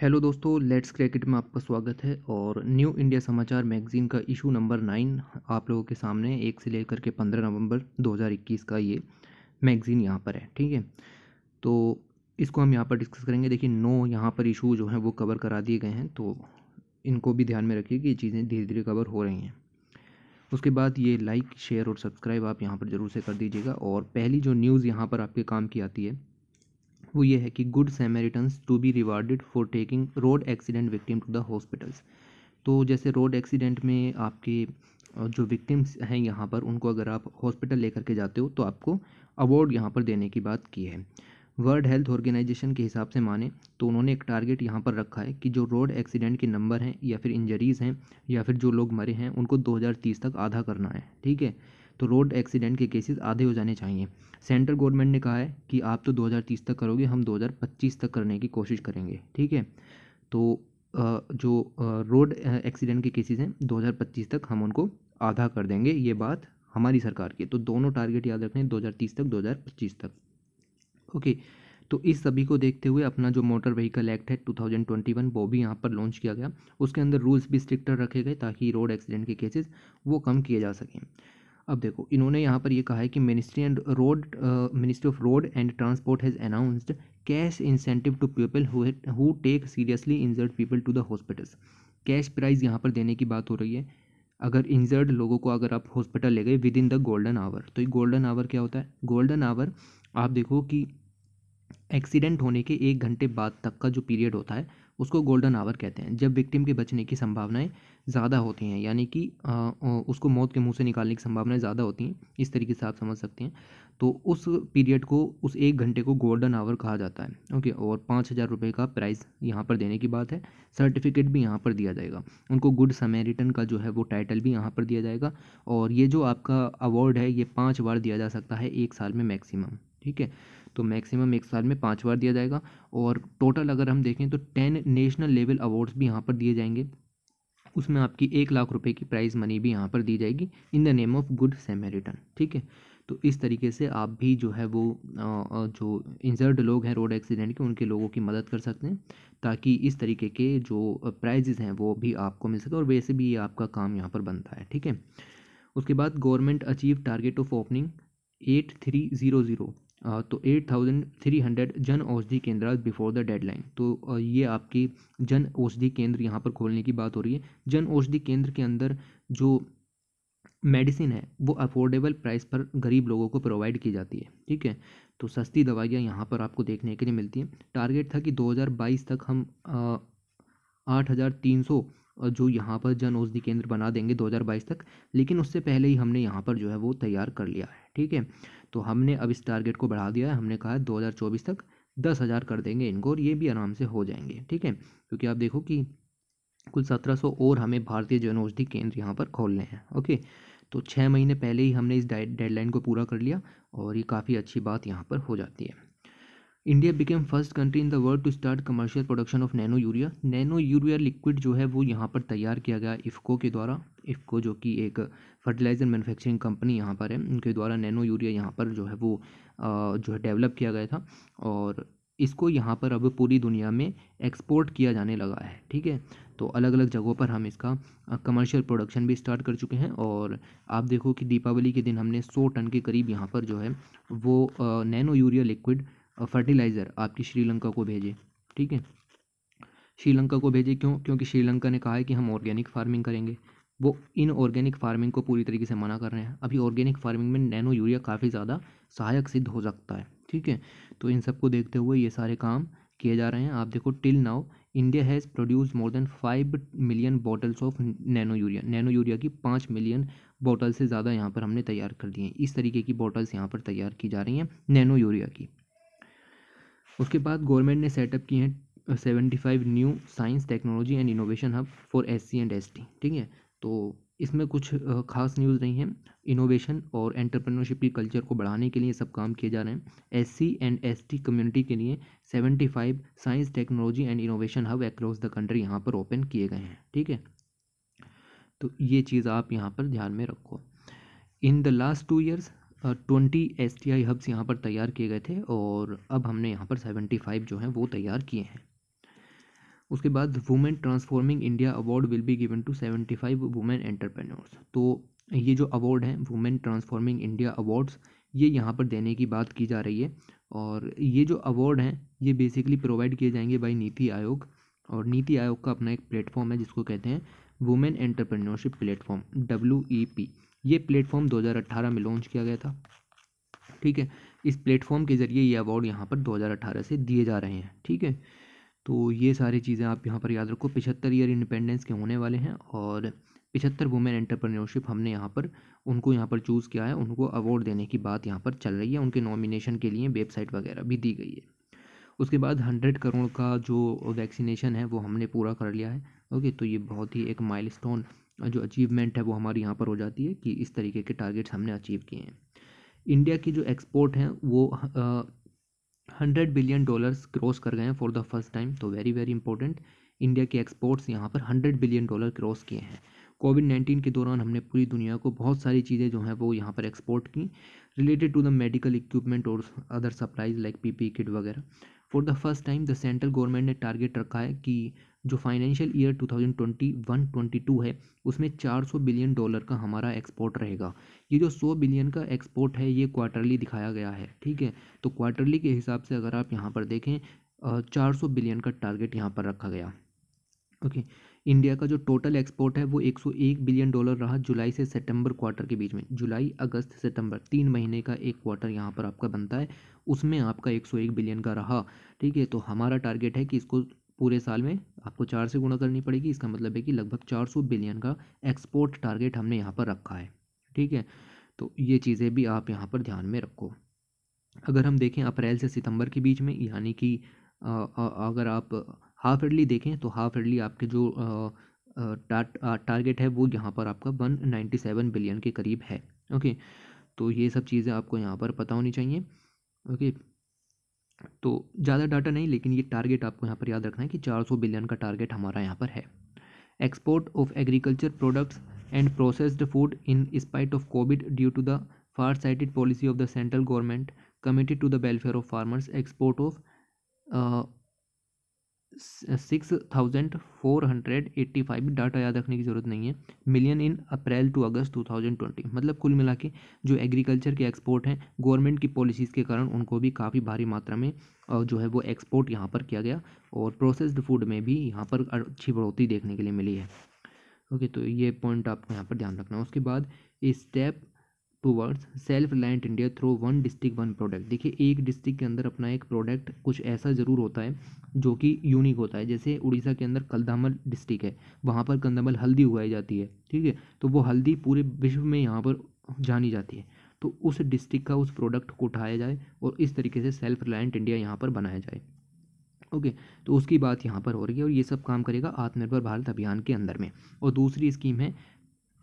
Hello दोस्तों let's cricket में आपका स्वागत है और न्यू इंडिया समाचार मैगज़ीन का इशू नंबर नाइन आप लोगों के सामने एक से लेकर के पंद्रह नवंबर 2021 का ये मैगज़ीन यहाँ पर है ठीक है तो इसको हम यहाँ पर डिस्कस करेंगे देखिए नो यहाँ पर इशू जो है वो कवर करा दिए गए हैं तो इनको भी ध्यान में रखिए कि ये चीज़ें धीरे धीरे कवर हो रही हैं उसके बाद ये लाइक शेयर और सब्सक्राइब आप यहाँ पर ज़रूर से कर दीजिएगा और पहली जो न्यूज़ यहाँ पर आपके काम की आती है वो ये है कि good samaritans to be rewarded for taking road accident victim to the hospitals तो जैसे रोड एक्सीडेंट में आपके जो विक्टिम्स हैं यहाँ पर उनको अगर आप हॉस्पिटल लेकर के जाते हो तो आपको अवार्ड यहाँ पर देने की बात की है वर्ल्ड हेल्थ ऑर्गेनाइजेशन के हिसाब से माने तो उन्होंने एक टारगेट यहाँ पर रखा है कि जो रोड एक्सीडेंट के नंबर हैं या फिर इंजरीज़ हैं या फिर जो लोग मरे हैं उनको 2030 तक आधा करना है ठीक है तो रोड एक्सीडेंट के केसेस आधे हो जाने चाहिए सेंट्रल गवर्नमेंट ने कहा है कि आप तो 2030 तक करोगे हम 2025 तक करने की कोशिश करेंगे ठीक है तो जो रोड एक्सीडेंट के केसेस हैं 2025 तक हम उनको आधा कर देंगे ये बात हमारी सरकार की तो दोनों टारगेट याद रखने दो तक दो तक ओके तो इस सभी को देखते हुए अपना जो मोटर व्हीकल एक्ट है 2021 वो भी यहाँ पर लॉन्च किया गया उसके अंदर रूल्स भी स्ट्रिक्टर रखे गए ताकि रोड एक्सीडेंट के केसेस वो कम किए जा सकें अब देखो इन्होंने यहाँ पर ये कहा है कि ministry and road ministry of road and transport has announced cash incentive to people who take seriously injured people to the hospitals cash prize यहाँ पर देने की बात हो रही है अगर इंजर्ड लोगों को अगर आप हॉस्पिटल ले गए within the golden hour तो ये गोल्डन आवर क्या होता है गोल्डन आवर आप देखो कि एक्सीडेंट होने के एक घंटे बाद तक का जो पीरियड होता है उसको गोल्डन आवर कहते हैं जब विक्टिम के बचने की संभावनाएं ज़्यादा होती हैं यानी कि उसको मौत के मुंह से निकालने की संभावनाएं ज़्यादा होती हैं इस तरीके से आप समझ सकते हैं तो उस पीरियड को उस एक घंटे को गोल्डन आवर कहा जाता है ओके और पाँच हज़ार रुपये का प्राइस यहाँ पर देने की बात है सर्टिफिकेट भी यहाँ पर दिया जाएगा उनको गुड समेरिटन का जो है वो टाइटल भी यहाँ पर दिया जाएगा और ये जो आपका अवार्ड है ये पाँच बार दिया जा सकता है एक साल में मैक्सिमम ठीक है तो मैक्सिमम एक साल में पाँच बार दिया जाएगा और टोटल अगर हम देखें तो टेन नेशनल लेवल अवार्ड्स भी यहाँ पर दिए जाएंगे उसमें आपकी एक लाख रुपए की प्राइज़ मनी भी यहाँ पर दी जाएगी in the name of good samaritan ठीक है तो इस तरीके से आप भी जो है वो जो इंजर्ड लोग हैं रोड एक्सीडेंट के उनके लोगों की मदद कर सकते हैं ताकि इस तरीके के जो प्राइजेज़ हैं वो भी आपको मिल सके और वैसे भी ये आपका काम यहाँ पर बनता है ठीक है उसके बाद government achieve target of opening eight three zero zero to eight thousand three hundred Jan Aushadhi केंद्र बिफोर द डेडलाइन तो ये आपकी जन औषधि केंद्र यहाँ पर खोलने की बात हो रही है जन औषधि केंद्र के अंदर जो मेडिसिन है वो अफोर्डेबल प्राइस पर गरीब लोगों को प्रोवाइड की जाती है ठीक है तो सस्ती दवाइयाँ यहाँ पर आपको देखने के लिए मिलती हैं टारगेट था कि 2022 तक हम आठ हज़ार तीन सौ जो यहाँ पर जन औषधि केंद्र बना देंगे 2022 तक लेकिन उससे पहले ही हमने यहाँ पर जो है वो तैयार कर लिया है ठीक है तो हमने अब इस टारगेट को बढ़ा दिया है हमने कहा है दो हज़ार चौबीस तक दस हज़ार कर देंगे इनको और ये भी आराम से हो जाएंगे ठीक है क्योंकि आप देखो कि कुल सत्रह सौ और हमें भारतीय जन औषधि केंद्र यहाँ पर खोलने हैं ओके तो छः महीने पहले ही हमने इस डेडलाइन को पूरा कर लिया और ये काफ़ी अच्छी बात यहाँ पर हो जाती है India became first country in the world to start commercial production of nano urea nano urea liquid जो है वो यहाँ पर तैयार किया गया इफ़को के द्वारा इफ़को जो कि एक फर्टिलाइज़र मैन्युफैक्चरिंग कंपनी यहाँ पर है उनके द्वारा नैनो यूरिया यहाँ पर जो है वो जो है डेवलप किया गया था और इसको यहाँ पर अब पूरी दुनिया में एक्सपोर्ट किया जाने लगा है ठीक है तो अलग अलग जगहों पर हम इसका कमर्शियल प्रोडक्शन भी स्टार्ट कर चुके हैं और आप देखो कि दीपावली के दिन हमने सौ टन के करीब यहाँ पर जो है वो नैनो यूरिया लिक्विड और फर्टिलाइज़र आपकी श्रीलंका को भेजें ठीक है श्रीलंका को भेजें क्यों क्योंकि श्रीलंका ने कहा है कि हम ऑर्गेनिक फार्मिंग करेंगे वो इन ऑर्गेनिक फार्मिंग को पूरी तरीके से मना कर रहे हैं अभी ऑर्गेनिक फार्मिंग में नैनो यूरिया काफ़ी ज़्यादा सहायक सिद्ध हो सकता है ठीक है तो इन सबको देखते हुए ये सारे काम किए जा रहे हैं आप देखो till now India has produce more than five million bottles of nano urea nano urea की पाँच मिलियन बॉटल से ज़्यादा यहाँ पर हमने तैयार कर दिए हैं इस तरीके की बॉटल्स यहाँ पर तैयार की जा रही हैं नैनो यूरिया की उसके बाद गवर्नमेंट ने सेटअप किए हैं seventy five new science technology and innovation hub for S C and S T ठीक है तो इसमें कुछ खास न्यूज़ नहीं है इनोवेशन और एंटरप्रेन्योरशिप की कल्चर को बढ़ाने के लिए सब काम किए जा रहे हैं S C and S T community के लिए seventy five science technology and innovation hub across the country यहाँ पर ओपन किए गए हैं ठीक है तो ये चीज़ आप यहाँ पर ध्यान में रखो in the last two years twenty S T I hubs यहाँ पर तैयार किए गए थे और अब हमने यहाँ पर सेवेंटी फाइव जो हैं वो तैयार किए हैं उसके बाद women transforming India award will be given to seventy five women entrepreneurs तो ये जो अवार्ड हैं वुमेन ट्रांसफॉर्मिंग इंडिया अवार्ड्स ये यहाँ पर देने की बात की जा रही है और ये जो अवार्ड हैं ये बेसिकली प्रोवाइड किए जाएंगे बाई नीति आयोग और नीति आयोग का अपना एक प्लेटफॉर्म है जिसको कहते हैं women entrepreneurship platform W E P ये प्लेटफॉर्म 2018 में लॉन्च किया गया था ठीक है इस प्लेटफॉर्म के ज़रिए ये अवार्ड यहाँ पर 2018 से दिए जा रहे हैं ठीक है तो ये सारी चीज़ें आप यहाँ पर याद रखो पिछहत्तर ईयर इंडिपेंडेंस के होने वाले हैं और पिछहत्तर वुमेन एंटरप्रेन्योरशिप हमने यहाँ पर उनको यहाँ पर चूज़ किया है उनको अवार्ड देने की बात यहाँ पर चल रही है उनके नॉमिनेशन के लिए वेबसाइट वगैरह भी दी गई है उसके बाद हंड्रेड करोड़ का जो वैक्सीनेशन है वो हमने पूरा कर लिया है ओके तो ये बहुत ही एक माइलस्टोन जो अचीवमेंट है वो हमारी यहाँ पर हो जाती है कि इस तरीके के टारगेट्स हमने अचीव किए हैं इंडिया की जो एक्सपोर्ट हैं वो हंड्रेड बिलियन डॉलर्स क्रॉस कर गए हैं फॉर द फर्स्ट टाइम तो वेरी वेरी इंपॉर्टेंट इंडिया के एक्सपोर्ट्स यहाँ पर हंड्रेड बिलियन डॉलर क्रॉस किए हैं कोविड नाइन्टीन के दौरान हमने पूरी दुनिया को बहुत सारी चीज़ें जो हैं वो यहाँ पर एक्सपोर्ट की related to the medical equipment और other supplies like P kit वगैरह for the first time the central government ने टारगेट रखा है कि जो फाइनेंशियल ईयर 2021-22 है उसमें 400 बिलियन डॉलर का हमारा एक्सपोर्ट रहेगा ये जो 100 बिलियन का एक्सपोर्ट है ये क्वार्टरली दिखाया गया है ठीक है तो क्वार्टरली के हिसाब से अगर आप यहाँ पर देखें चार सौ बिलियन का टारगेट यहाँ पर रखा गया ओके इंडिया का जो टोटल एक्सपोर्ट है वो 101 बिलियन डॉलर रहा जुलाई से सितंबर क्वार्टर के बीच में जुलाई अगस्त सितंबर तीन महीने का एक क्वार्टर यहाँ पर आपका बनता है उसमें आपका 101 बिलियन का रहा ठीक है तो हमारा टारगेट है कि इसको पूरे साल में आपको चार से गुणा करनी पड़ेगी इसका मतलब है कि लगभग चार सौ बिलियन का एक्सपोर्ट टारगेट हमने यहाँ पर रखा है ठीक है तो ये चीज़ें भी आप यहाँ पर ध्यान में रखो अगर हम देखें अप्रैल से सितंबर के बीच में यानी कि अगर आप हाफ ईयरली देखें तो हाफ ईयरली आपके जो टारगेट है वो यहाँ पर आपका वन नाइन्टी सेवन बिलियन के करीब है ओके तो ये सब चीज़ें आपको यहाँ पर पता होनी चाहिए ओके तो ज़्यादा डाटा नहीं लेकिन ये टारगेट आपको यहाँ पर याद रखना है कि 400 बिलियन का टारगेट हमारा यहाँ पर है export of agriculture products and processed food in spite of Covid due to the far sighted policy of the central government committed to the welfare of farmers export of six thousand four hundred eighty five data याद रखने की ज़रूरत नहीं है million in April to August two thousand twenty मतलब कुल मिला के जो एग्रीकल्चर के एक्सपोर्ट हैं गवर्नमेंट की पॉलिसीज़ के कारण उनको भी काफ़ी भारी मात्रा में जो है वो एक्सपोर्ट यहाँ पर किया गया और प्रोसेस्ड फूड में भी यहाँ पर अच्छी बढ़ोतरी देखने के लिए मिली है ओके तो ये पॉइंट आपको यहाँ पर ध्यान रखना है उसके बाद step towards self reliant India through one district one product देखिए एक डिस्ट्रिक्ट के अंदर अपना एक प्रोडक्ट कुछ ऐसा ज़रूर होता है जो कि यूनिक होता है जैसे उड़ीसा के अंदर कलदामल डिस्ट्रिक्ट है वहाँ पर कंदामल हल्दी उगाई जाती है ठीक है तो वो हल्दी पूरे विश्व में यहाँ पर जानी जाती है तो उस डिस्ट्रिक्ट का उस प्रोडक्ट को उठाया जाए और इस तरीके से सेल्फ रिलायंट इंडिया यहाँ पर बनाया जाए ओके तो उसकी बात यहाँ पर हो रही है और ये सब काम करेगा आत्मनिर्भर भारत अभियान के अंदर में और दूसरी स्कीम है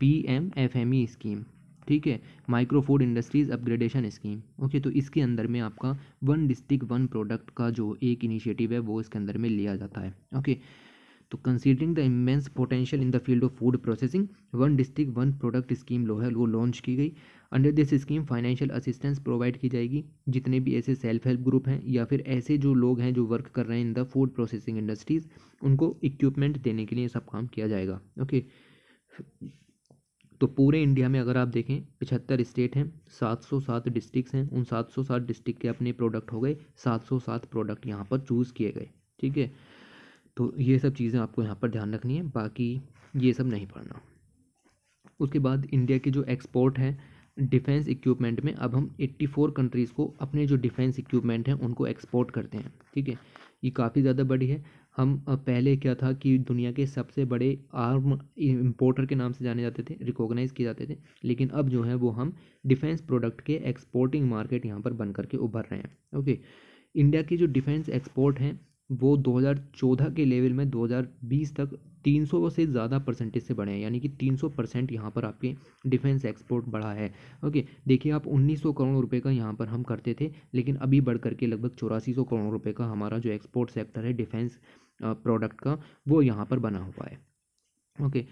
P M F M E scheme ठीक है micro food industries upgradation scheme okay तो इसके अंदर में आपका वन डिस्ट्रिक्ट वन प्रोडक्ट का जो एक इनिशिएटिव है वो इसके अंदर में लिया जाता है ओके तो considering the immense potential in the field of food processing one district one product scheme लो है वो लॉन्च की गई under this scheme financial assistance provide की जाएगी जितने भी ऐसे सेल्फ हेल्प ग्रुप हैं या फिर ऐसे जो लोग हैं जो वर्क कर रहे हैं in the food processing industries उनको इक्विपमेंट देने के लिए सब काम किया जाएगा ओके okay. तो पूरे इंडिया में अगर आप देखें पिछहत्तर स्टेट हैं सात सौ सात डिस्ट्रिक्स हैं उन सात सौ सात डिस्ट्रिक्ट के अपने प्रोडक्ट हो गए सात सौ सात प्रोडक्ट यहाँ पर चूज़ किए गए ठीक है तो ये सब चीज़ें आपको यहाँ पर ध्यान रखनी है बाकी ये सब नहीं पढ़ना उसके बाद इंडिया के जो एक्सपोर्ट है डिफेंस इक्विपमेंट में अब हम 84 कंट्रीज़ को अपने जो डिफेंस इक्विपमेंट हैं उनको एक्सपोर्ट करते हैं ठीक है ये काफ़ी ज़्यादा बड़ी है हम पहले क्या था कि दुनिया के सबसे बड़े आर्म इम्पोर्टर के नाम से जाने जाते थे रिकॉग्नाइज किए जाते थे लेकिन अब जो है वो हम डिफेंस प्रोडक्ट के एक्सपोर्टिंग मार्केट यहाँ पर बन करके उभर रहे हैं ओके इंडिया की जो डिफेंस एक्सपोर्ट हैं वो 2014 के लेवल में 2020 तक 300 से ज़्यादा परसेंटेज से बढ़े हैं यानी कि 300 परसेंट यहाँ पर आपके डिफेंस एक्सपोर्ट बढ़ा है ओके देखिए आप 1900 करोड़ रुपए का यहाँ पर हम करते थे लेकिन अभी बढ़ करके लगभग चौरासी करोड़ रुपए का हमारा जो एक्सपोर्ट सेक्टर है डिफेंस प्रोडक्ट का वो यहाँ पर बना हुआ है okay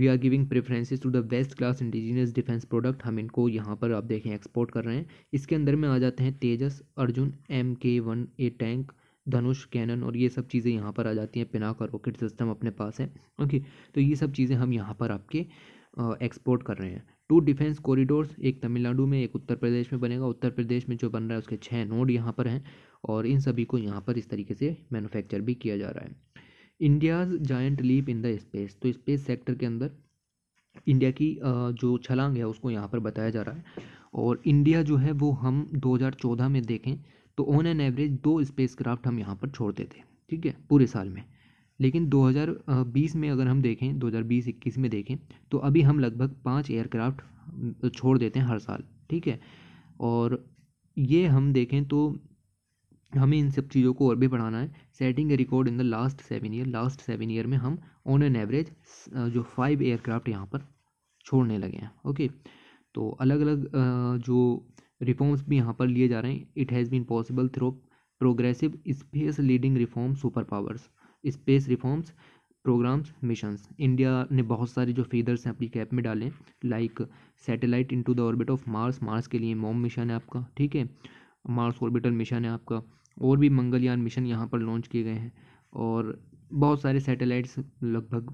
we are giving preferences to the best class indigenous defence product हम इनको यहाँ पर आप देखें एक्सपोर्ट कर रहे हैं इसके अंदर में आ जाते हैं Tejas Arjun M K one A tank Dhanush cannon और ये सब चीज़ें यहाँ पर आ जाती हैं पिनाक और रॉकेट सिस्टम अपने पास है ओके तो ये सब चीज़ें हम यहाँ पर आपके एक्सपोर्ट कर रहे हैं टू डिफेंस कॉरिडोर्स एक तमिलनाडु में एक उत्तर प्रदेश में बनेगा उत्तर प्रदेश में जो बन रहा है उसके छः नोड यहाँ पर हैं और इन सभी को यहाँ पर इस तरीके से मैनुफैक्चर भी किया जा रहा है India's giant leap in the space तो स्पेस सेक्टर के अंदर इंडिया की जो छलांग है उसको यहाँ पर बताया जा रहा है और इंडिया जो है वो हम 2014 में देखें तो ऑन एन एवरेज दो स्पेस क्राफ्ट हम यहाँ पर छोड़ते थे ठीक है पूरे साल में लेकिन 2020 में अगर हम देखें 2020-21 में देखें तो अभी हम लगभग पाँच एयरक्राफ्ट छोड़ देते हैं हर साल ठीक है और ये हम देखें तो हमें इन सब चीज़ों को और भी बढ़ाना है setting a record in the last seven year last seven year में हम ऑन एन एवरेज जो फाइव एयरक्राफ्ट यहाँ पर छोड़ने लगे हैं ओके तो अलग अलग uh, जो रिफॉर्म्स भी यहाँ पर लिए जा रहे हैं it has been possible through progressive space leading reform super powers space reforms programmes missions India ने बहुत सारे जो फीदर्स हैं अपनी कैप में डाले like satellite into the orbit of Mars Mars के लिए मोम मिशन है आपका ठीक है मार्स ऑर्बिटल मिशन है आपका और भी मंगलयान मिशन यहाँ पर लॉन्च किए गए हैं और बहुत सारे सैटेलाइट्स लगभग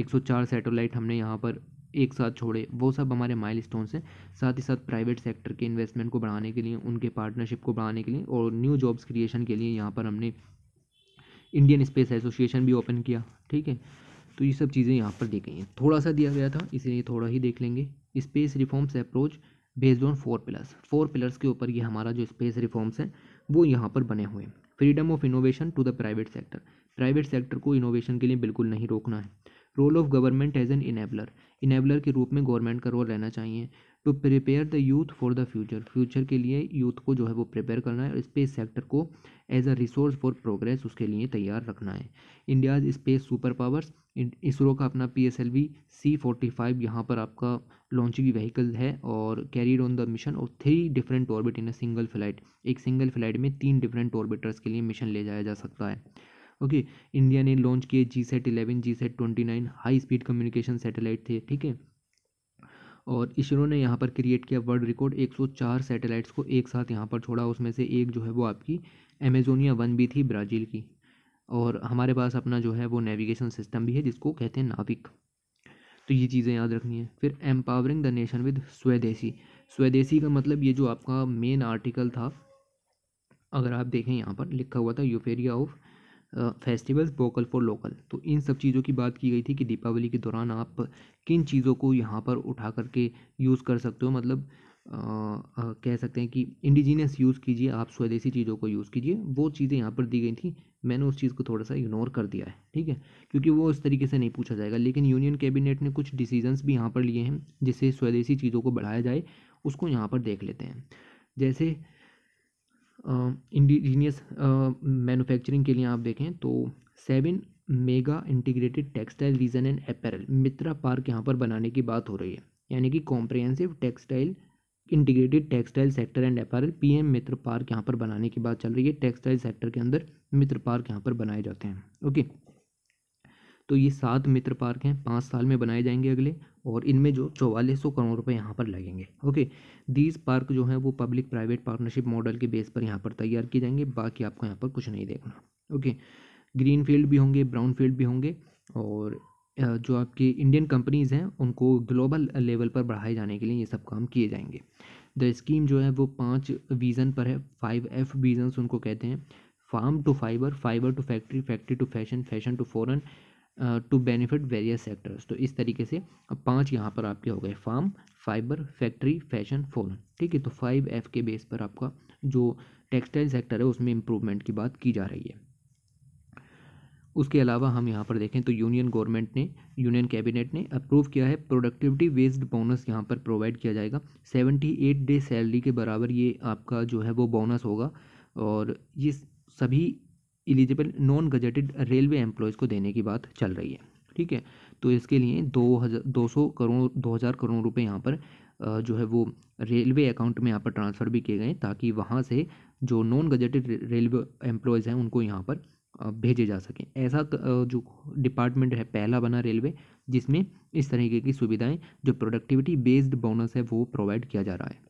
104 सैटेलाइट हमने यहाँ पर एक साथ छोड़े वो सब हमारे माइल हैं साथ ही साथ प्राइवेट सेक्टर के इन्वेस्टमेंट को बढ़ाने के लिए उनके पार्टनरशिप को बढ़ाने के लिए और न्यू जॉब्स क्रिएशन के लिए यहाँ पर हमने इंडियन स्पेस एसोसिएशन भी ओपन किया ठीक है तो ये सब चीज़ें यहाँ पर दी गई हैं थोड़ा सा दिया गया था इसलिए थोड़ा ही देख लेंगे space reforms approach based on four pillars four pillars के ऊपर ये हमारा जो स्पेस रिफॉर्म्स है वो यहाँ पर बने हुए हैं freedom of innovation to the private sector private sector को इनोवेशन के लिए बिल्कुल नहीं रोकना है role of government as an enabler enabler के रूप में गवर्नमेंट का रोल रहना चाहिए to prepare the youth for the future future के लिए यूथ को जो है वो प्रिपेयर करना है और स्पेस सेक्टर को as a resource for progress उसके लिए तैयार रखना है India's space super powers ISRO का अपना P S L V C forty five यहाँ पर आपका लॉन्चिंग व्हीकल है और कैरीड ऑन द मिशन और three different orbit in a single flight एक सिंगल फ्लाइट में तीन डिफरेंट ऑर्बिटर्स के लिए मिशन ले जाया जा सकता है ओके okay, इंडिया ने लॉन्च किए GSAT eleven GSAT twenty nine high speed communication satellite थे ठीक है और इसरो ने यहाँ पर क्रिएट किया वर्ल्ड रिकॉर्ड एक सौ चार सैटेलाइट्स को एक साथ यहाँ पर छोड़ा उसमें से एक जो है वो आपकी अमेजोनिया वन भी थी ब्राज़ील की और हमारे पास अपना जो है वो नेविगेशन सिस्टम भी है जिसको कहते हैं नाविक तो ये चीज़ें याद रखनी है फिर एम्पावरिंग द नेशन विद स्वदेशी स्वदेशी का मतलब ये जो आपका मेन आर्टिकल था अगर आप देखें यहाँ पर लिखा हुआ था euphoria of festivals vocal for local तो इन सब चीज़ों की बात की गई थी कि दीपावली के दौरान आप किन चीज़ों को यहाँ पर उठा करके यूज़ कर सकते हो मतलब कह सकते हैं कि इंडिजीनियस यूज़ कीजिए आप स्वदेशी चीज़ों को यूज़ कीजिए वो चीज़ें यहाँ पर दी गई थी मैंने उस चीज़ को थोड़ा सा इग्नोर कर दिया है ठीक है क्योंकि वो इस तरीके से नहीं पूछा जाएगा लेकिन यूनियन कैबिनेट ने कुछ डिसीजंस भी यहाँ पर लिए हैं जिससे स्वदेशी चीज़ों को बढ़ाया जाए उसको यहाँ पर देख लेते हैं जैसे इंडिजीनियस मैनुफैक्चरिंग के लिए आप देखें तो seven mega integrated textile region and apparel Mitra park यहाँ पर बनाने की बात हो रही है यानी कि comprehensive textile integrated textile sector and apparel PM Mitra park यहाँ पर बनाने की बात चल रही है टेक्सटाइल सेक्टर के अंदर मित्र पार्क यहाँ पर बनाए जाते हैं ओके तो ये सात मित्र पार्क हैं पाँच साल में बनाए जाएंगे अगले और इनमें जो चौवालीस सौ करोड़ रुपए यहाँ पर लगेंगे ओके दीज पार्क जो है वो पब्लिक प्राइवेट पार्टनरशिप मॉडल के बेस पर यहाँ पर तैयार किए जाएंगे बाकी आपको यहाँ पर कुछ नहीं देखना ओके ग्रीन फील्ड भी होंगे ब्राउन फील्ड भी होंगे और जो आपकी इंडियन कंपनीज़ हैं उनको ग्लोबल लेवल पर बढ़ाए जाने के लिए ये सब काम किए जाएंगे द स्कीम जो है वो पाँच विज़न पर है फाइव एफ वीज़न उनको कहते हैं farm to fibre fibre to factory factory to fashion fashion to foreign to benefit various sectors तो इस तरीके से पांच यहाँ पर आपके हो गए farm fibre factory fashion foreign ठीक है तो फाइव एफ के बेस पर आपका जो टेक्सटाइल सेक्टर है उसमें इम्प्रूवमेंट की बात की जा रही है उसके अलावा हम यहाँ पर देखें तो यूनियन गवर्नमेंट ने यूनियन कैबिनेट ने अप्रूव किया है प्रोडक्टिविटी बेस्ड बोनस यहाँ पर प्रोवाइड किया जाएगा सेवेंटी एट डे सैलरी के बराबर ये आपका जो है वो बोनस होगा और ये सभी eligible non gazetted railway employees को देने की बात चल रही है ठीक है तो इसके लिए दो हज़ार दो सौ करोड़ दो हज़ार करोड़ रुपये यहाँ पर जो है वो रेलवे अकाउंट में यहाँ पर ट्रांसफ़र भी किए गए ताकि वहाँ से जो नॉन गजेटेड रेलवे एम्प्लॉयज़ हैं उनको यहाँ पर भेजे जा सकें ऐसा जो डिपार्टमेंट है पहला बना रेलवे जिसमें इस तरीके की सुविधाएं जो प्रोडक्टिविटी बेस्ड बोनस है वो प्रोवाइड किया जा रहा है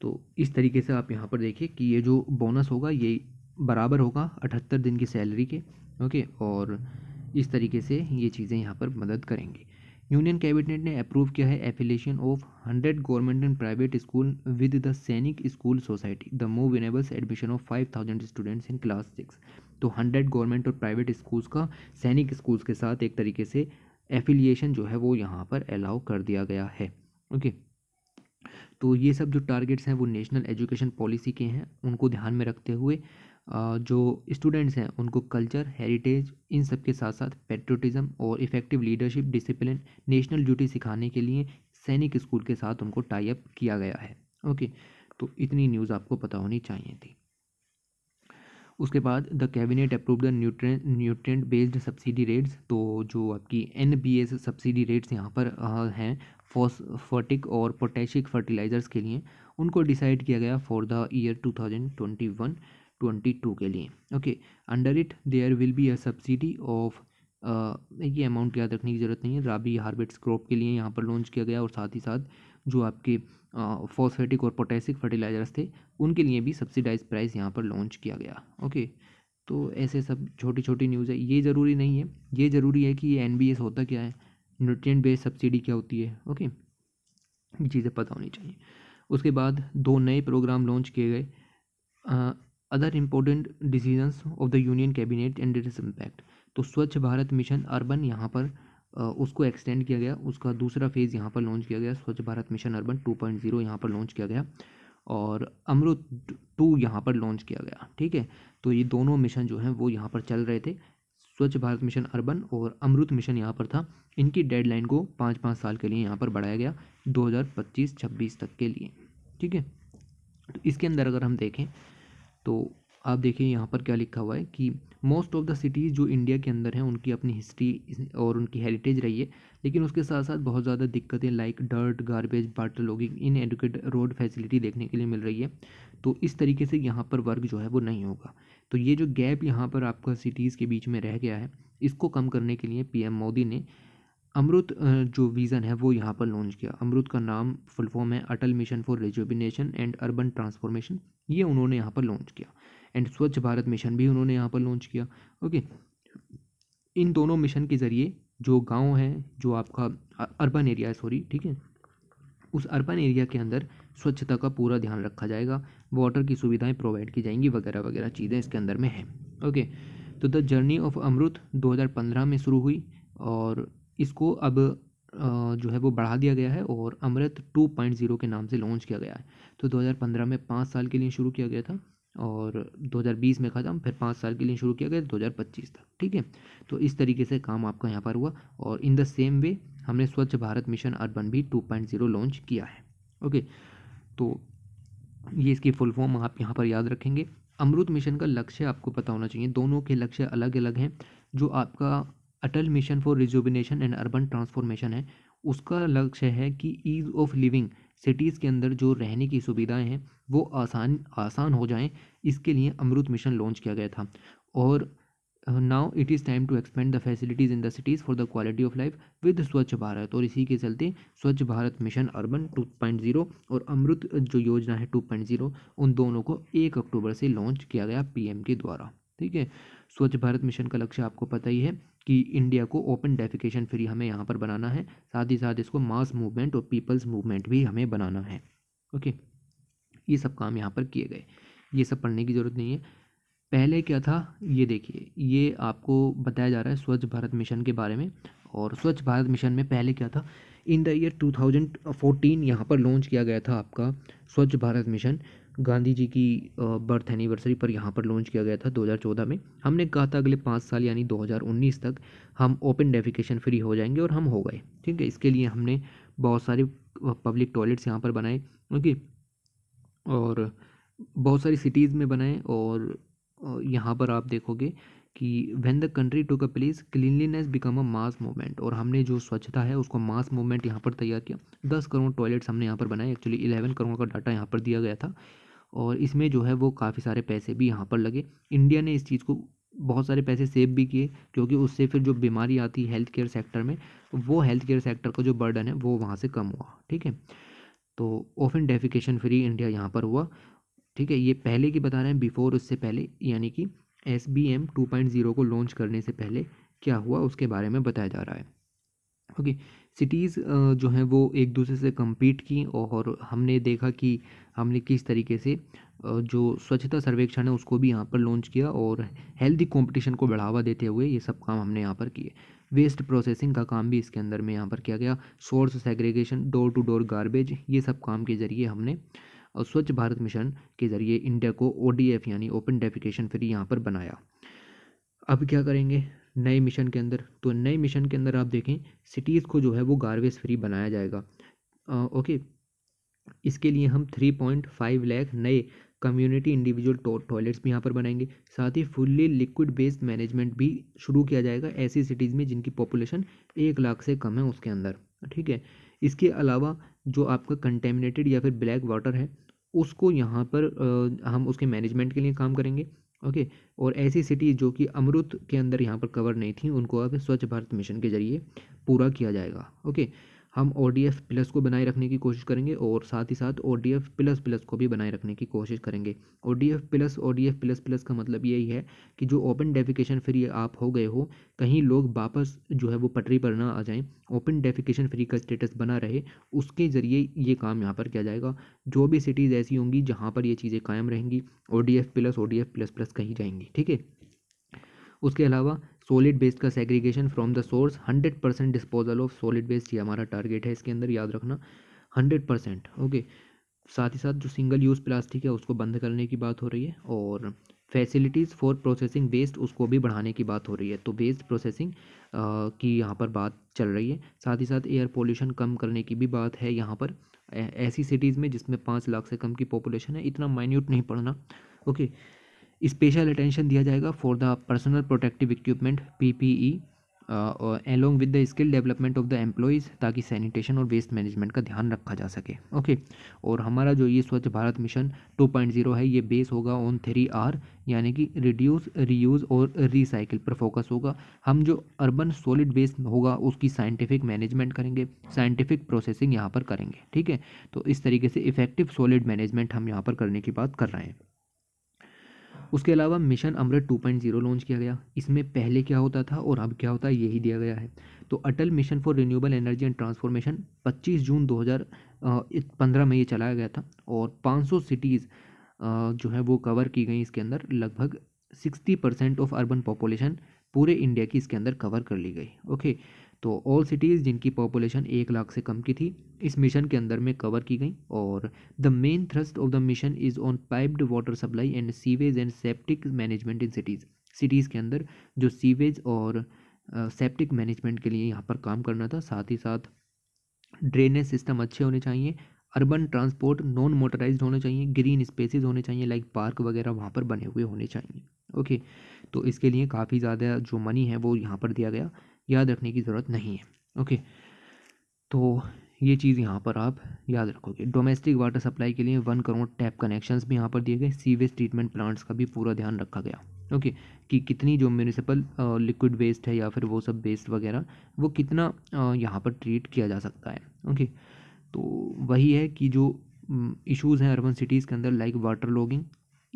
तो इस तरीके से आप यहाँ पर देखिए कि ये जो बोनस होगा ये बराबर होगा अठहत्तर दिन की सैलरी के ओके और इस तरीके से ये चीज़ें यहाँ पर मदद करेंगी यूनियन कैबिनेट ने अप्रूव किया है affiliation of hundred government and private school with the Sainik school society the move enables admission of five thousand students in class six तो हंड्रेड गवर्नमेंट और प्राइवेट स्कूल्स का सैनिक स्कूल्स के साथ एक तरीके से एफिलिएशन जो है वो यहाँ पर अलाउ कर दिया गया है ओके okay. तो ये सब जो टारगेट्स हैं वो नेशनल एजुकेशन पॉलिसी के हैं उनको ध्यान में रखते हुए जो स्टूडेंट्स हैं उनको कल्चर हेरिटेज इन सब के साथ साथ पेट्रोटिज़म और effective leadership discipline national duty सिखाने के लिए सैनिक स्कूल के साथ उनको टाई अप किया गया है ओके तो इतनी न्यूज़ आपको पता होनी चाहिए थी उसके बाद the cabinet approve the nutrient nutrient based subsidy rates तो जो आपकी N B S subsidy rates यहाँ पर हैं फॉस्फोटिक और पोटेशिक फर्टिलाइज़र्स के लिए उनको डिसाइड किया गया for the year two thousand twenty one 2022 के लिए okay under it there will be a subsidy of ये अमाउंट याद रखने की ज़रूरत नहीं है राबी हार्बेट्स क्रॉप के लिए यहाँ पर लॉन्च किया गया और साथ ही साथ जो आपके फॉस्फेटिक uh, और पोटेसिक फर्टिलाइजर्स थे उनके लिए भी सब्सिडाइज प्राइस यहाँ पर लॉन्च किया गया ओके तो ऐसे सब छोटी छोटी न्यूज़ है ये ज़रूरी नहीं है ये ज़रूरी है कि ये एन होता क्या है न्यूट्रिय बेस्ड सब्सिडी क्या होती है ओके ये चीज़ें पता होनी चाहिए उसके बाद दो नए प्रोग्राम लॉन्च किए गए uh, other important decisions of the union cabinet and its impact तो स्वच्छ भारत मिशन अर्बन यहाँ पर उसको एक्सटेंड किया गया उसका दूसरा फेज़ यहाँ पर लॉन्च किया गया Swachh Bharat mission urban two point zero यहाँ पर लॉन्च किया गया और अमृत टू यहाँ पर लॉन्च किया गया ठीक है तो ये दोनों मिशन जो हैं वो यहाँ पर चल रहे थे स्वच्छ भारत मिशन अर्बन और अमृत मिशन यहाँ पर था इनकी डेडलाइन को पाँच पाँच साल के लिए यहाँ पर बढ़ाया गया पच्चीस छब्बीस तक के लिए ठीक है तो इसके अंदर अगर हम देखें तो आप देखिए यहाँ पर क्या लिखा हुआ है कि मोस्ट ऑफ द सिटीज़ जो इंडिया के अंदर हैं उनकी अपनी हिस्ट्री और उनकी हेरिटेज रही है लेकिन उसके साथ साथ बहुत ज़्यादा दिक्कतें like dirt garbage water logging inadequate road facility देखने के लिए मिल रही है तो इस तरीके से यहाँ पर वर्क जो है वो नहीं होगा तो ये जो गैप यहाँ पर आपका सिटीज़ के बीच में रह गया है इसको कम करने के लिए पी मोदी ने अमरुत जो विज़न है वो यहाँ पर लॉन्च किया अमृत का नाम फुल फॉर्म है Atal mission for rejuvenation and urban transformation ये उन्होंने यहाँ पर लॉन्च किया एंड स्वच्छ भारत मिशन भी उन्होंने यहाँ पर लॉन्च किया ओके इन दोनों मिशन के ज़रिए जो गांव है जो आपका अर्बन एरिया है सॉरी ठीक है उस अर्बन एरिया के अंदर स्वच्छता का पूरा ध्यान रखा जाएगा वाटर की सुविधाएं प्रोवाइड की जाएंगी वगैरह वगैरह चीज़ें इसके अंदर में हैं ओके तो द जर्नी ऑफ अमृत 2015 में शुरू हुई और इसको अब जो है वो बढ़ा दिया गया है और अमृत 2.0 के नाम से लॉन्च किया गया है तो 2015 में पाँच साल के लिए शुरू किया गया था और 2020 में ख़त्म फिर पाँच साल के लिए शुरू किया गया दो पच्चीस तक ठीक है तो इस तरीके से काम आपका यहाँ पर हुआ और इन द सेम वे हमने स्वच्छ भारत मिशन अर्बन भी 2.0 लॉन्च किया है ओके तो ये इसकी फुल फॉर्म आप यहाँ पर याद रखेंगे अमृत मिशन का लक्ष्य आपको पता होना चाहिए दोनों के लक्ष्य अलग अलग हैं जो आपका Atal mission for rejuvenation and urban transformation है उसका लक्ष्य है कि ईज़ ऑफ लिविंग सिटीज़ के अंदर जो रहने की सुविधाएं हैं वो आसान आसान हो जाएं इसके लिए अमृत मिशन लॉन्च किया गया था और now it is time to expand the facilities in the cities for the quality of life with Swachh Bharat और इसी के चलते Swachh Bharat mission urban two point zero और अमृत जो योजना है टू पॉइंट जीरो उन दोनों को एक अक्टूबर से लॉन्च किया गया एम के द्वारा ठीक है स्वच्छ भारत मिशन का लक्ष्य आपको पता ही है कि इंडिया को ओपन डेफिकेशन फ्री हमें यहाँ पर बनाना है साथ ही साथ इसको मास मूवमेंट और पीपल्स मूवमेंट भी हमें बनाना है ओके ये सब काम यहाँ पर किए गए ये सब पढ़ने की ज़रूरत नहीं है पहले क्या था ये देखिए ये आपको बताया जा रहा है स्वच्छ भारत मिशन के बारे में और स्वच्छ भारत मिशन में पहले क्या था इन द ईयर 2014 यहाँ पर लॉन्च किया गया था आपका स्वच्छ भारत मिशन गांधी जी की बर्थ एनिवर्सरी पर यहाँ पर लॉन्च किया गया था 2014 में हमने कहा था अगले पाँच साल यानी 2019 तक हम ओपन डेफिकेशन फ्री हो जाएंगे और हम हो गए ठीक है इसके लिए हमने बहुत सारे पब्लिक टॉयलेट्स यहाँ पर बनाए ओके और बहुत सारी सिटीज़ में बनाए और यहाँ पर आप देखोगे कि व्हेन द कंट्री टू का place cleanliness become a mass movement और हमने जो स्वच्छता है उसको मास मूवमेंट यहाँ पर तैयार किया दस करोड़ टॉयलेट्स हमने यहाँ पर बनाए एक्चुअली इलेवन करोड़ का डाटा यहाँ पर दिया गया था और इसमें जो है वो काफ़ी सारे पैसे भी यहाँ पर लगे इंडिया ने इस चीज़ को बहुत सारे पैसे सेव भी किए क्योंकि उससे फिर जो बीमारी आती है हेल्थ केयर सेक्टर में वो हेल्थ केयर सेक्टर का जो बर्डन है वो वहाँ से कम हुआ ठीक है तो ओफिन डेफिकेशन फ्री इंडिया यहाँ पर हुआ ठीक है ये पहले की बता रहे हैं बिफोर उससे पहले यानी कि S B M two point zero को लॉन्च करने से पहले क्या हुआ उसके बारे में बताया जा रहा है ओके सिटीज़ जो हैं वो एक दूसरे से कम्पीट की और हमने देखा कि हमने किस तरीके से जो स्वच्छता सर्वेक्षण है उसको भी यहाँ पर लॉन्च किया और हेल्दी कंपटीशन को बढ़ावा देते हुए ये सब काम हमने यहाँ पर किए वेस्ट प्रोसेसिंग का काम भी इसके अंदर में यहाँ पर किया गया source segregation door to door garbage ये सब काम के ज़रिए हमने और स्वच्छ भारत मिशन के ज़रिए इंडिया को ओ यानी ओपन डेफिकेशन फ्री यहाँ पर बनाया अब क्या करेंगे नए मिशन के अंदर तो नए मिशन के अंदर आप देखें सिटीज़ को जो है वो गार्बेज फ्री बनाया जाएगा आ, ओके इसके लिए हम थ्री पॉइंट फाइव लैख नए कम्युनिटी इंडिविजुअल टॉयलेट्स भी यहाँ पर बनाएंगे साथ ही फुल्ली लिक्विड बेस्ड मैनेजमेंट भी शुरू किया जाएगा ऐसी सिटीज़ में जिनकी पॉपुलेशन एक लाख से कम है उसके अंदर ठीक है इसके अलावा जो आपका कंटेमिनेटेड या फिर ब्लैक वाटर है उसको यहाँ पर आ, हम उसके मैनेजमेंट के लिए काम करेंगे ओके और ऐसी सिटी जो कि अमृत के अंदर यहाँ पर कवर नहीं थी उनको अब स्वच्छ भारत मिशन के ज़रिए पूरा किया जाएगा ओके हम ओ डी एफ प्लस को बनाए रखने की कोशिश करेंगे और साथ ही साथ O D F plus plus को भी बनाए रखने की कोशिश करेंगे O D F plus O D F plus plus का मतलब यही है कि जो ओपन डेफिकेशन फ्री आप हो गए हो कहीं लोग वापस जो है वो पटरी पर ना आ जाएं ओपन डेफिकेशन फ्री का स्टेटस बना रहे उसके ज़रिए ये काम यहाँ पर किया जाएगा जो भी सिटीज़ ऐसी होंगी जहाँ पर ये चीज़ें कायम रहेंगी O D F plus O D F plus plus कहीं जाएंगी ठीक है उसके अलावा सॉलिड वेस्ट का segregation from the source hundred percent disposal of solid waste ये हमारा टारगेट है इसके अंदर याद रखना हंड्रेड परसेंट ओके साथ ही साथ जो सिंगल यूज़ प्लास्टिक है उसको बंद करने की बात हो रही है और फैसिलिटीज़ फॉर प्रोसेसिंग वेस्ट उसको भी बढ़ाने की बात हो रही है तो वेस्ट प्रोसेसिंग की यहाँ पर बात चल रही है साथ ही साथ एयर पोल्यूशन कम करने की भी बात है यहाँ पर ऐसी सिटीज़ में जिसमें पाँच लाख से कम की पॉपुलेशन है इतना माइन्यूट नहीं पढ़ना ओके okay. स्पेशल अटेंशन दिया जाएगा for the personal protective equipment PPE along with the skill development of the employees ताकि सैनिटेशन और वेस्ट मैनेजमेंट का ध्यान रखा जा सके ओके okay. और हमारा जो ये स्वच्छ भारत मिशन 2.0 है ये बेस होगा ऑन थ्री आर यानी कि रिड्यूस रीयूज़ और रिसाइकिल पर फोकस होगा हम जो अर्बन सॉलिड वेस्ट होगा उसकी साइंटिफिक मैनेजमेंट करेंगे साइंटिफिक प्रोसेसिंग यहाँ पर करेंगे ठीक है तो इस तरीके से इफेक्टिव सॉलिड मैनेजमेंट हम यहाँ पर करने की बात कर रहे हैं उसके अलावा मिशन अमृत 2.0 लॉन्च किया गया इसमें पहले क्या होता था और अब क्या होता है यही दिया गया है तो Atal mission for renewable energy and transformation 25 June 2015 में ये चलाया गया था और 500 सिटीज़ जो है वो कवर की गई इसके अंदर लगभग 60 परसेंट ऑफ अर्बन पॉपुलेशन पूरे इंडिया की इसके अंदर कवर कर ली गई ओके तो ऑल सिटीज़ जिनकी पॉपुलेशन एक लाख से कम की थी इस मिशन के अंदर में कवर की गई और the main thrust of the mission is on piped water supply and sewage and septic management in cities cities के अंदर जो सीवेज और सेप्टिक मैनेजमेंट के लिए यहाँ पर काम करना था साथ ही साथ ड्रेनेज सिस्टम अच्छे होने चाहिए अर्बन ट्रांसपोर्ट नॉन मोटराइज होने चाहिए ग्रीन स्पेसिस होने चाहिए लाइक पार्क वगैरह वहाँ पर बने हुए होने चाहिए ओके तो इसके लिए काफ़ी ज़्यादा जो मनी है वो यहाँ पर दिया गया याद रखने की ज़रूरत नहीं है ओके तो ये चीज़ यहाँ पर आप याद रखोगे डोमेस्टिक वाटर सप्लाई के लिए वन करोड़ टैप कनेक्शंस भी यहाँ पर दिए गए सीवेज ट्रीटमेंट प्लांट्स का भी पूरा ध्यान रखा गया ओके कि कितनी जो म्यूनिसिपल लिक्विड वेस्ट है या फिर वो सब वेस्ट वगैरह वो कितना यहाँ पर ट्रीट किया जा सकता है ओके तो वही है कि जो इश्यूज़ हैं अर्बन सिटीज़ के अंदर like water logging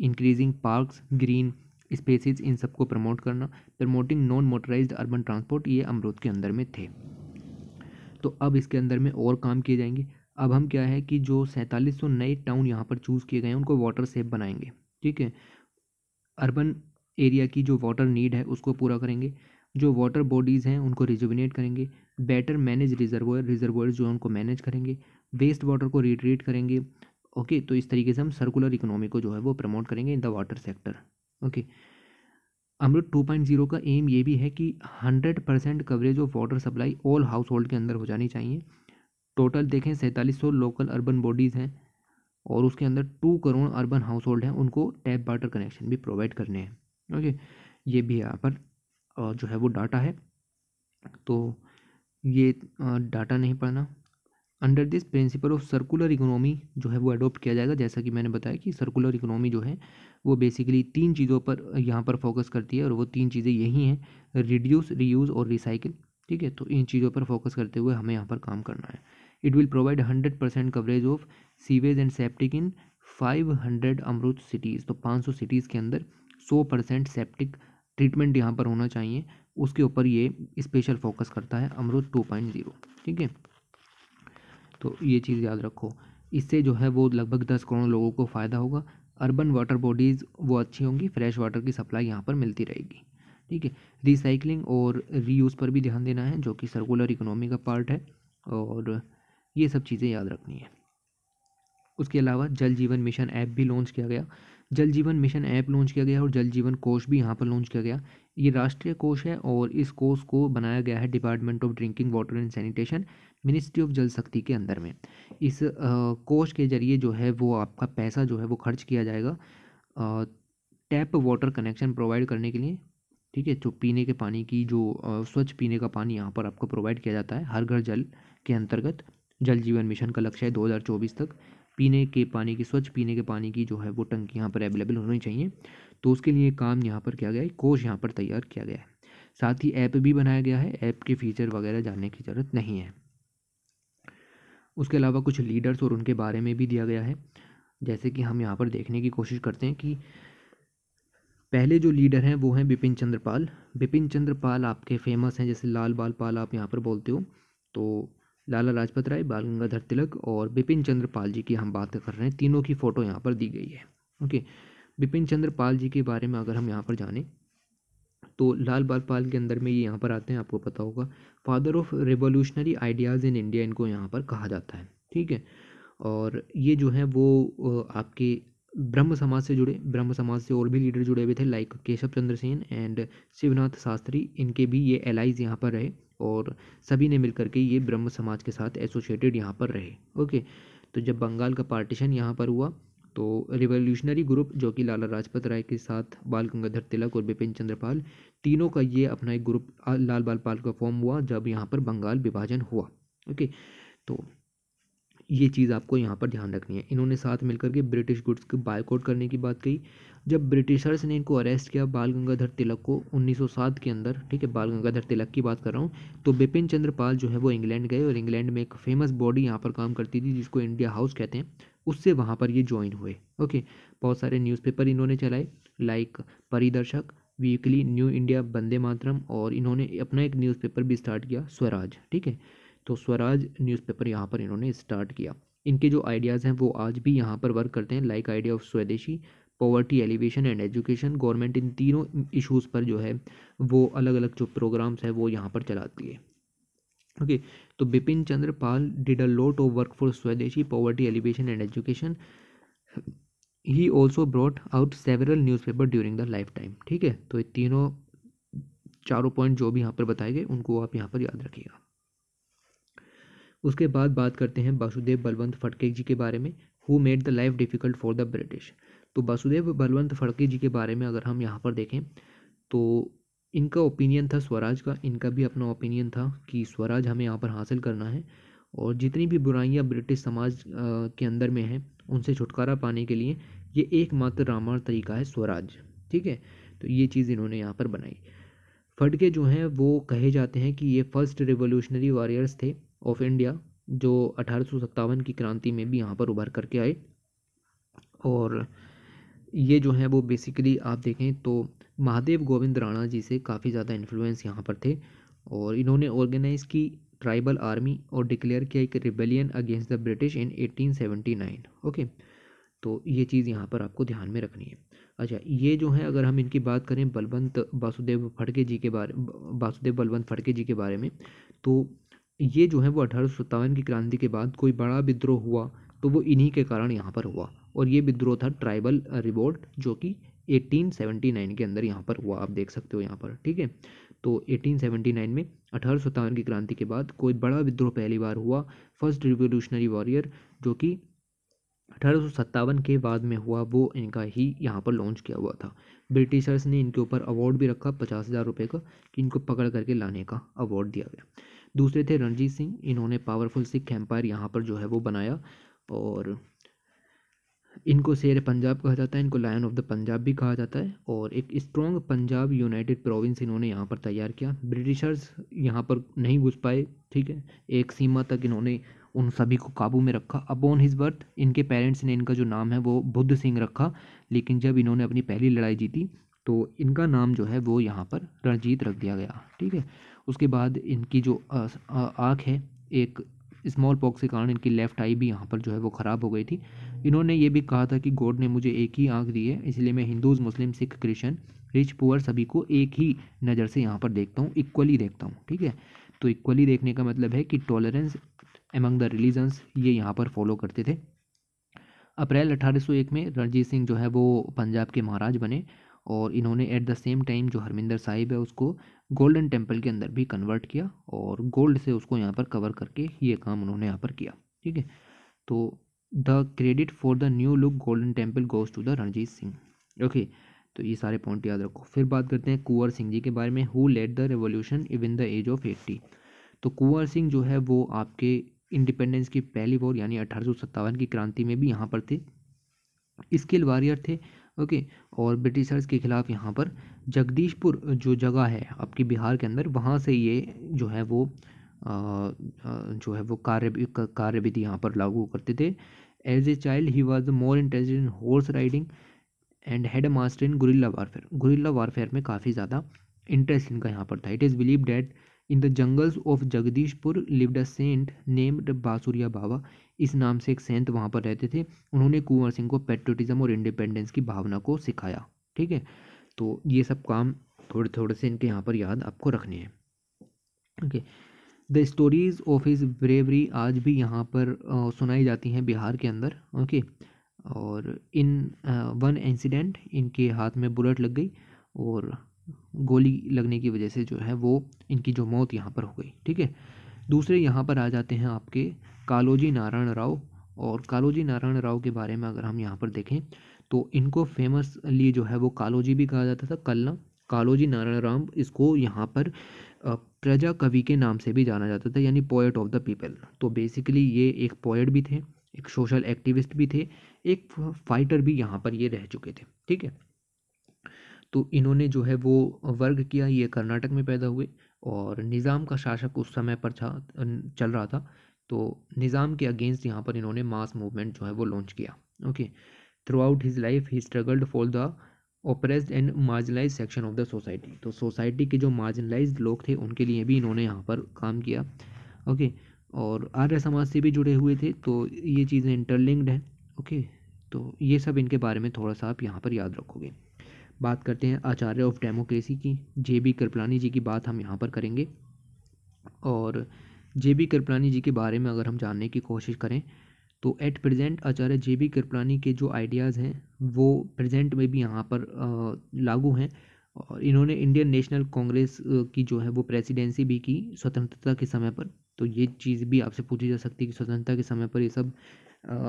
increasing parks green spaces इन सबको प्रमोट करना promoting non motorized urban transport ये अमरूद के अंदर में थे तो अब इसके अंदर में और काम किए जाएंगे अब हम क्या है कि जो सैंतालीस सौ नए टाउन यहाँ पर चूज़ किए गए हैं उनको वाटर सेफ बनाएंगे ठीक है अर्बन एरिया की जो वाटर नीड है उसको पूरा करेंगे जो वाटर बॉडीज़ हैं उनको रिजुविनेट करेंगे बेटर मैनेज रिजर्वर रिजर्वर जो है उनको मैनेज करेंगे वेस्ट वाटर को रिट्रीट करेंगे ओके तो इस तरीके से हम सर्कुलर इकोनॉमी को जो है वो प्रमोट करेंगे in the water sector okay Amrut two point zero का एम ये भी है कि hundred percent coverage of water supply all household के अंदर हो जानी चाहिए टोटल देखें सैंतालीस सौ लोकल अर्बन बॉडीज़ हैं और उसके अंदर two crore urban household हैं उनको टैप वाटर कनेक्शन भी प्रोवाइड करने हैं ओके ये भी यहाँ पर जो है वो डाटा है तो ये डाटा नहीं पढ़ना under this principle of circular economy जो है वो अडोप्ट किया जाएगा जैसा कि मैंने बताया कि सर्कुलर इकोनॉमी जो है वो बेसिकली तीन चीज़ों पर यहाँ पर फोकस करती है और वो तीन चीज़ें यही हैं रिड्यूस रीयूज़ और रिसाइकिल ठीक है तो इन चीज़ों पर फोकस करते हुए हमें यहाँ पर काम करना है it will provide hundred percent coverage of sewage and septic in five hundred Amrut cities तो पाँच सौ सिटीज़ के अंदर सौ परसेंट सेप्टिक ट्रीटमेंट यहाँ पर होना चाहिए उसके ऊपर ये स्पेशल फोकस करता है अमृत टू पॉइंट ज़ीरो ठीक है तो ये चीज़ याद रखो इससे जो है वो लगभग दस करोड़ लोगों को फ़ायदा होगा अर्बन वाटर बॉडीज़ वो अच्छी होंगी फ्रेश वाटर की सप्लाई यहाँ पर मिलती रहेगी ठीक है रिसाइकलिंग और रीयूज़ पर भी ध्यान देना है जो कि सर्कुलर इकोनॉमी का पार्ट है और ये सब चीज़ें याद रखनी है उसके अलावा जल जीवन मिशन ऐप भी लॉन्च किया गया जल जीवन मिशन ऐप लॉन्च किया गया और जल जीवन कोष भी यहाँ पर लॉन्च किया गया ये राष्ट्रीय कोष है और इस कोष को बनाया गया है department of drinking water and sanitation ministry of Jal Shakti के अंदर में इस कोष के जरिए जो है वो आपका पैसा जो है वो खर्च किया जाएगा टैप वाटर कनेक्शन प्रोवाइड करने के लिए ठीक है जो पीने के पानी की जो स्वच्छ पीने का पानी यहाँ पर आपको प्रोवाइड किया जाता है हर घर जल के अंतर्गत जल जीवन मिशन का लक्ष्य है 2024 तक पीने के पानी की स्वच्छ पीने के पानी की जो है वो टंकी यहाँ पर अवेलेबल होनी चाहिए तो उसके लिए काम यहाँ पर किया गया है कोच यहाँ पर तैयार किया गया है साथ ही ऐप भी बनाया गया है ऐप के फीचर वगैरह जानने की ज़रूरत नहीं है उसके अलावा कुछ लीडर्स और उनके बारे में भी दिया गया है जैसे कि हम यहाँ पर देखने की कोशिश करते हैं कि पहले जो लीडर हैं वो हैं बिपिन चंद्र पाल बिपिन चंद्र पाल आपके फेमस हैं जैसे लाल बाल पाल आप यहाँ पर बोलते हो तो लाला लाजपत राय बाल गंगाधर तिलक और बिपिन चंद्र पाल जी की हम बात कर रहे हैं तीनों की फ़ोटो यहाँ पर दी गई है ओके बिपिन चंद्र पाल जी के बारे में अगर हम यहाँ पर जाने तो लाल बाल पाल के अंदर में ये यहाँ पर आते हैं आपको पता होगा father of revolutionary ideas in India इनको यहाँ पर कहा जाता है ठीक है और ये जो है वो आपके ब्रह्म समाज से जुड़े ब्रह्म समाज से और भी लीडर जुड़े हुए थे लाइक केशव चंद्र सेन एंड शिवनाथ शास्त्री इनके भी ये एलाइज यहाँ पर रहे और सभी ने मिल कर के ये ब्रह्म समाज के साथ एसोसिएटेड यहाँ पर रहे ओके तो जब बंगाल का पार्टीशन यहाँ पर हुआ तो रिवोल्यूशनरी ग्रुप जो कि लाला लाजपत राय के साथ बाल गंगाधर तिलक और बिपिन चंद्रपाल तीनों का ये अपना एक ग्रुप लाल बाल पाल का फॉर्म हुआ जब यहाँ पर बंगाल विभाजन हुआ ओके तो ये चीज़ आपको यहाँ पर ध्यान रखनी है इन्होंने साथ मिलकर के ब्रिटिश गुड्स को बायकॉट करने की बात कही जब ब्रिटिशर्स ने इनको अरेस्ट किया बाल गंगाधर तिलक को 1907 के अंदर ठीक है बाल गंगाधर तिलक की बात कर रहा हूँ तो बिपिन चंद्र पाल जो है वो इंग्लैंड गए और इंग्लैंड में एक फेमस बॉडी यहाँ पर काम करती थी जिसको इंडिया हाउस कहते हैं उससे वहाँ पर ये ज्वाइन हुए ओके बहुत सारे न्यूज़पेपर इन्होंने चलाए like Paridarshak weekly new India Bande Mataram और इन्होंने अपना एक न्यूज़पेपर भी स्टार्ट किया स्वराज ठीक है तो स्वराज न्यूज़पेपर यहाँ पर इन्होंने स्टार्ट किया इनके जो आइडियाज़ हैं वो आज भी यहाँ पर वर्क करते हैं like idea of Swadeshi poverty alleviation and education government इन तीनों इश्यूज़ पर जो है वो अलग अलग जो प्रोग्राम्स हैं वो यहाँ पर चलाती है ओके okay, तो Bipin Chandra Pal did a lot of work for Swadeshi poverty alleviation and education he also brought out several newspaper during the life time ठीक है तो ये तीनों चारों पॉइंट जो भी यहाँ पर बताए गए उनको आप यहाँ पर याद रखिएगा उसके बाद बात करते हैं वासुदेव बलवंत फटके जी के बारे में who made the life difficult for the British तो वासुदेव बलवंत फड़के जी के बारे में अगर हम यहाँ पर देखें तो इनका ओपिनियन था स्वराज का इनका भी अपना ओपिनियन था कि स्वराज हमें यहाँ पर हासिल करना है और जितनी भी बुराइयाँ ब्रिटिश समाज के अंदर में हैं उनसे छुटकारा पाने के लिए ये एकमात्र रामायण तरीका है स्वराज ठीक है तो ये चीज़ इन्होंने यहाँ पर बनाई फटके जो हैं वो कहे जाते हैं कि ये फर्स्ट रिवोल्यूशनरी वॉरियर्स थे ऑफ इंडिया जो अठारह की क्रांति में भी यहाँ पर उभर करके आए और ये जो है वो बेसिकली आप देखें तो महादेव गोविंद राणा जी से काफ़ी ज़्यादा इन्फ्लुएंस यहाँ पर थे और इन्होंने ऑर्गेनाइज की ट्राइबल आर्मी और डिक्लेयर किया एक rebellion against the British in 1879 okay तो ये चीज़ यहाँ पर आपको ध्यान में रखनी है अच्छा ये जो है अगर हम इनकी बात करें बलवंत वासुदेव फड़के जी के बारे वासुदेव बलवंत फड़के जी के बारे में तो ये जो है वो अठारह की क्रांति के बाद कोई बड़ा विद्रोह हुआ तो वो इन्हीं के कारण यहाँ पर हुआ और ये विद्रोह था ट्राइबल रिवोल्ट जो कि 1879 के अंदर यहाँ पर हुआ आप देख सकते हो यहाँ पर ठीक है तो 1879 में अठारह की क्रांति के बाद कोई बड़ा विद्रोह पहली बार हुआ फर्स्ट रिवोल्यूशनरी वॉरियर जो कि अठारह के बाद में हुआ वो इनका ही यहाँ पर लॉन्च किया हुआ था ब्रिटिशर्स ने इनके ऊपर अवार्ड भी रखा पचास हज़ार रुपये का कि इनको पकड़ करके लाने का अवार्ड दिया गया दूसरे थे रणजीत सिंह इन्होंने पावरफुल सिख एम्पायर यहाँ पर जो है वो बनाया और इनको शेर पंजाब कहा जाता है इनको लायन ऑफ द पंजाब भी कहा जाता है और एक स्ट्रॉन्ग पंजाब यूनाइटेड प्रोविंस इन्होंने यहाँ पर तैयार किया ब्रिटिशर्स यहाँ पर नहीं घुस पाए ठीक है एक सीमा तक इन्होंने उन सभी को काबू में रखा अपॉन हिज बर्थ इनके पेरेंट्स ने इनका जो नाम है वो बुद्ध सिंह रखा लेकिन जब इन्होंने अपनी पहली लड़ाई जीती तो इनका नाम जो है वो यहाँ पर रणजीत रख दिया गया ठीक है उसके बाद इनकी जो आँख है एक स्मॉल पॉक्स के कारण इनकी लेफ़्ट आई भी यहाँ पर जो है वो ख़राब हो गई थी इन्होंने ये भी कहा था कि गॉड ने मुझे एक ही आँख दी है इसलिए मैं Hindus Muslim Sikh Christian rich poor सभी को एक ही नज़र से यहाँ पर देखता हूँ इक्वली देखता हूँ ठीक है तो इक्वली देखने का मतलब है कि टॉलरेंस एमंग द रिलीजन्स ये यहाँ पर फॉलो करते थे अप्रैल 1801 में रणजीत सिंह जो है वो पंजाब के महाराज बने और इन्होंने एट द सेम टाइम जो हरमिंदर साहिब है उसको गोल्डन टेम्पल के अंदर भी कन्वर्ट किया और गोल्ड से उसको यहाँ पर कवर करके ये काम उन्होंने यहाँ पर किया ठीक है तो the credit for the new look golden temple goes to the Ranjit Singh okay तो ये सारे पॉइंट याद रखो फिर बात करते हैं कुंवर सिंह जी के बारे में who led the revolution in the age of eighty तो कुंवर सिंह जो है वो आपके इंडिपेंडेंस की पहली वॉर यानी अठारह की क्रांति में भी यहाँ पर थे स्किल वॉरियर थे ओके और ब्रिटिशर्स के खिलाफ यहाँ पर जगदीशपुर जो जगह है आपकी बिहार के अंदर वहाँ से ये जो है वो जो है वो कार्य कार्य विधि यहाँ पर लागू करते थे as a child he was more interested in horse riding and head master in guerrilla warfare guerrilla warfare में काफ़ी ज़्यादा इंटरेस्ट इनका यहाँ पर था it is believe that in the jungles of Jagdishpur lived a saint named Basuriya Baba इस नाम से एक सेंट वहाँ पर रहते थे उन्होंने कुंवर सिंह को पेट्रोटिज्म और इंडिपेंडेंस की भावना को सिखाया ठीक है तो ये सब काम थोड़े थोड़े से इनके यहाँ पर याद आपको रखने हैं okay the stories of his bravery आज भी यहाँ पर आ, सुनाई जाती हैं बिहार के अंदर ओके और इन वन इंसिडेंट इनके हाथ में बुलेट लग गई और गोली लगने की वजह से जो है वो इनकी जो मौत यहाँ पर हो गई ठीक है दूसरे यहाँ पर आ जाते हैं आपके कालोजी नारायण राव और कालोजी नारायण राव के बारे में अगर हम यहाँ पर देखें तो इनको फेमसली जो है वो कालोजी भी कहा जाता था कल्ला कालोजी नारायण राम इसको यहाँ पर प्रजा कवि के नाम से भी जाना जाता था यानी पोएट ऑफ द पीपल तो बेसिकली ये एक पोएट भी थे एक सोशल एक्टिविस्ट भी थे एक फाइटर भी यहाँ पर ये रह चुके थे ठीक है तो इन्होंने जो है वो वर्ग किया ये कर्नाटक में पैदा हुए और निज़ाम का शासक उस समय पर था चल रहा था तो निज़ाम के अगेंस्ट यहाँ पर इन्होंने मास मूवमेंट जो है वो लॉन्च किया okay throughout his life he struggled for the oppressed and marginalise section of the society तो सोसाइटी के जो मार्जिनलाइज लोग थे उनके लिए भी इन्होंने यहाँ पर काम किया ओके और आर्य समाज से भी जुड़े हुए थे तो ये चीज़ें इंटरलिंक्ड हैं ओके तो ये सब इनके बारे में थोड़ा सा आप यहाँ पर याद रखोगे बात करते हैं आचार्य ऑफ डेमोक्रेसी की जे बी कृपलानी जी की बात हम यहाँ पर करेंगे और जे बी कृपलानी जी के बारे में अगर हम जानने की कोशिश करें तो at present Acharya J B Kripalani के जो आइडियाज़ हैं वो प्रेजेंट में भी यहाँ पर लागू हैं और इन्होंने इंडियन नेशनल कांग्रेस की जो है वो प्रेसिडेंसी भी की स्वतंत्रता के समय पर तो ये चीज़ भी आपसे पूछी जा सकती है कि स्वतंत्रता के समय पर ये सब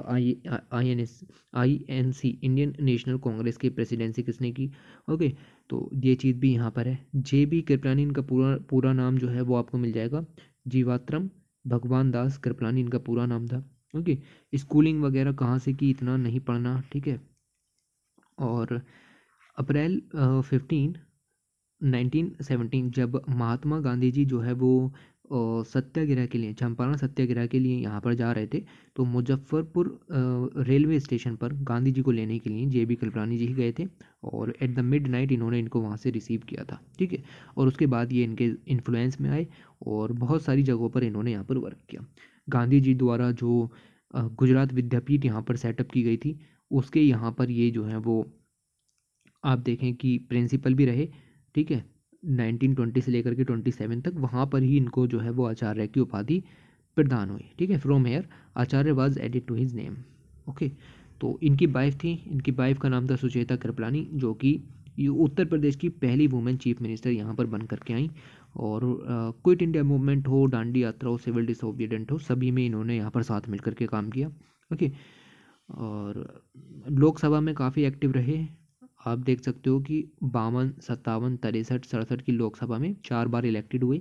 I I N S I N C Indian National Congress की प्रेसिडेंसी किसने की ओके तो ये चीज़ भी यहाँ पर है जे बी कृपलानी इनका पूरा पूरा नाम जो है वो आपको मिल जाएगा जीवात्रम भगवान दास कृपलानी इनका पूरा नाम था ओके स्कूलिंग वगैरह कहाँ से की इतना नहीं पढ़ना ठीक है और अप्रैल फिफ्टीन नाइनटीन सेवनटीन जब महात्मा गांधी जी जो है वो सत्याग्रह के लिए चंपारण सत्याग्रह के लिए यहाँ पर जा रहे थे तो मुजफ्फरपुर रेलवे स्टेशन पर गांधी जी को लेने के लिए जे बी कलरानी जी ही गए थे और एट द मिड नाइट इन्होंने इनको वहाँ से रिसीव किया था ठीक है और उसके बाद ये इनके इन्फ्लुएंस में आए और बहुत सारी जगहों पर इन्होंने यहाँ पर वर्क किया गांधी जी द्वारा जो गुजरात विद्यापीठ यहाँ पर सेटअप की गई थी उसके यहाँ पर ये जो है वो आप देखें कि प्रिंसिपल भी रहे ठीक है 1920 से लेकर के 27 तक वहाँ पर ही इनको जो है वो आचार्य की उपाधि प्रदान हुई ठीक है from here Acharya was added to his name okay तो इनकी वाइफ थी इनकी वाइफ का नाम था सुचेता कृपलानी जो कि उत्तर प्रदेश की पहली वुमेन चीफ मिनिस्टर यहाँ पर बन करके आई और क्विट इंडिया मूवमेंट हो डांडी यात्रा हो सिविल डिसोबीडेंट हो सभी में इन्होंने यहाँ पर साथ मिलकर के काम किया ओके और लोकसभा में काफ़ी एक्टिव रहे आप देख सकते हो कि बावन सत्तावन तिरसठ सड़सठ की लोकसभा में चार बार इलेक्टेड हुए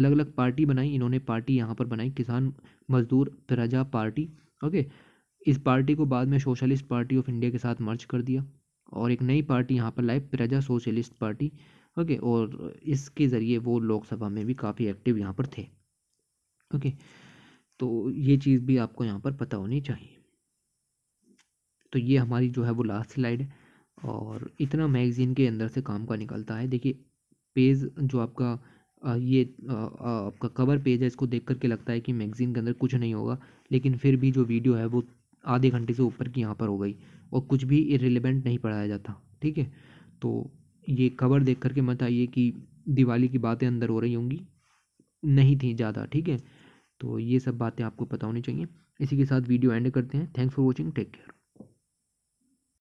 अलग अलग पार्टी बनाई इन्होंने पार्टी यहाँ पर बनाई किसान मजदूर प्रजा पार्टी ओके इस पार्टी को बाद में सोशलिस्ट पार्टी ऑफ इंडिया के साथ मर्ज कर दिया और एक नई पार्टी यहाँ पर लाई प्रजा सोशलिस्ट पार्टी ओके और इसके ज़रिए वो लोकसभा में भी काफ़ी एक्टिव यहाँ पर थे ओके तो ये चीज़ भी आपको यहाँ पर पता होनी चाहिए तो ये हमारी जो है वो लास्ट स्लाइड है और इतना मैगज़ीन के अंदर से काम का निकलता है देखिए पेज जो आपका ये आपका कवर पेज है इसको देख करके लगता है कि मैगज़ीन के अंदर कुछ नहीं होगा लेकिन फिर भी जो वीडियो है वो आधे घंटे से ऊपर की यहाँ पर हो गई और कुछ भी इरेलीवेंट नहीं पढ़ाया जाता ठीक है तो ये खबर देख करके मत आइए कि दिवाली की बातें अंदर हो रही होंगी नहीं थी ज़्यादा ठीक है तो ये सब बातें आपको पता होनी चाहिए इसी के साथ वीडियो एंड करते हैं thanks for watching take care